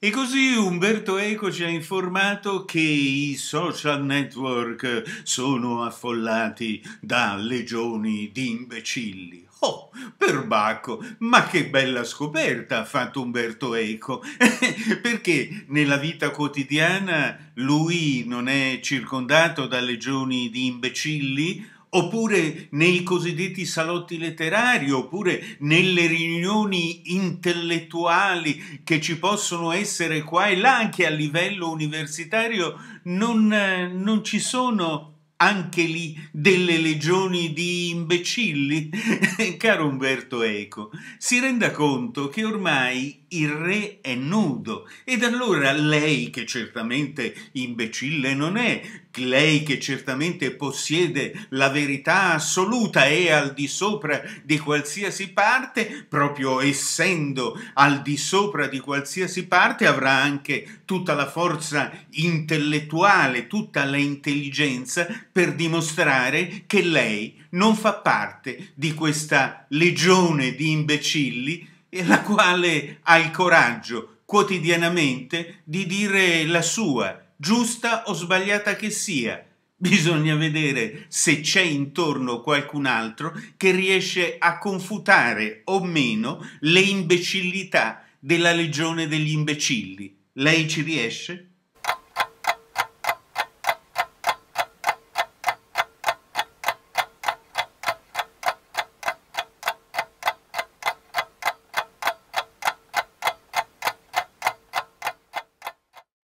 E così Umberto Eco ci ha informato che i social network sono affollati da legioni di imbecilli. Oh, perbacco, ma che bella scoperta ha fatto Umberto Eco, perché nella vita quotidiana lui non è circondato da legioni di imbecilli, oppure nei cosiddetti salotti letterari, oppure nelle riunioni intellettuali che ci possono essere qua e là, anche a livello universitario, non, eh, non ci sono anche lì delle legioni di imbecilli? Caro Umberto Eco, si renda conto che ormai il re è nudo ed allora lei che certamente imbecille non è, lei che certamente possiede la verità assoluta e al di sopra di qualsiasi parte, proprio essendo al di sopra di qualsiasi parte, avrà anche tutta la forza intellettuale, tutta l'intelligenza per dimostrare che lei non fa parte di questa legione di imbecilli la quale ha il coraggio quotidianamente di dire la sua, giusta o sbagliata che sia. Bisogna vedere se c'è intorno qualcun altro che riesce a confutare o meno le imbecillità della legione degli imbecilli. Lei ci riesce?